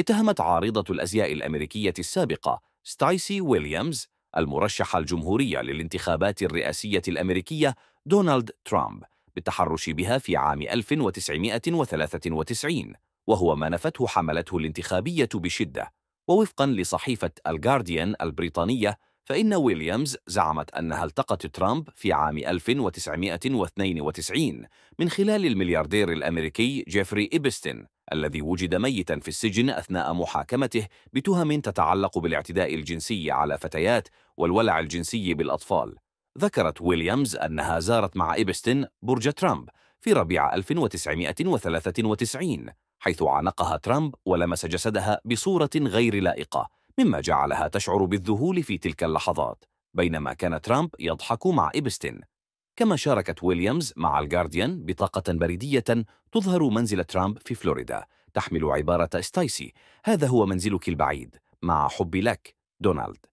اتهمت عارضة الأزياء الأمريكية السابقة ستايسي ويليامز المرشحة الجمهورية للانتخابات الرئاسية الأمريكية دونالد ترامب بالتحرش بها في عام 1993 وهو ما نفته حملته الانتخابية بشدة ووفقا لصحيفة الجارديان البريطانية فإن ويليامز زعمت أنها التقت ترامب في عام 1992 من خلال الملياردير الأمريكي جيفري إبستن الذي وجد ميتا في السجن أثناء محاكمته بتهم تتعلق بالاعتداء الجنسي على فتيات والولع الجنسي بالأطفال ذكرت ويليامز أنها زارت مع إبستن برج ترامب في ربيع 1993 حيث عانقها ترامب ولمس جسدها بصورة غير لائقة مما جعلها تشعر بالذهول في تلك اللحظات بينما كان ترامب يضحك مع إبستن كما شاركت ويليامز مع الجارديان بطاقة بريدية تظهر منزل ترامب في فلوريدا تحمل عبارة ستايسي هذا هو منزلك البعيد مع حبي لك دونالد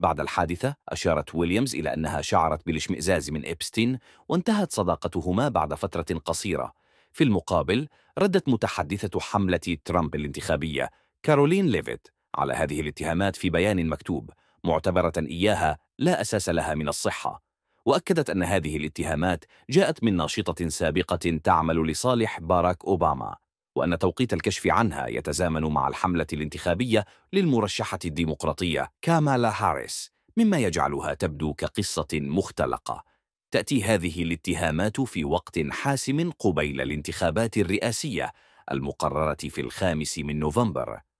بعد الحادثة أشارت ويليامز إلى أنها شعرت بالاشمئزاز من إبستين وانتهت صداقتهما بعد فترة قصيرة في المقابل ردت متحدثة حملة ترامب الانتخابية كارولين ليفيت على هذه الاتهامات في بيان مكتوب معتبرة إياها لا أساس لها من الصحة وأكدت أن هذه الاتهامات جاءت من ناشطة سابقة تعمل لصالح باراك أوباما وأن توقيت الكشف عنها يتزامن مع الحملة الانتخابية للمرشحة الديمقراطية كامالا هاريس مما يجعلها تبدو كقصة مختلقة تأتي هذه الاتهامات في وقت حاسم قبيل الانتخابات الرئاسية المقررة في الخامس من نوفمبر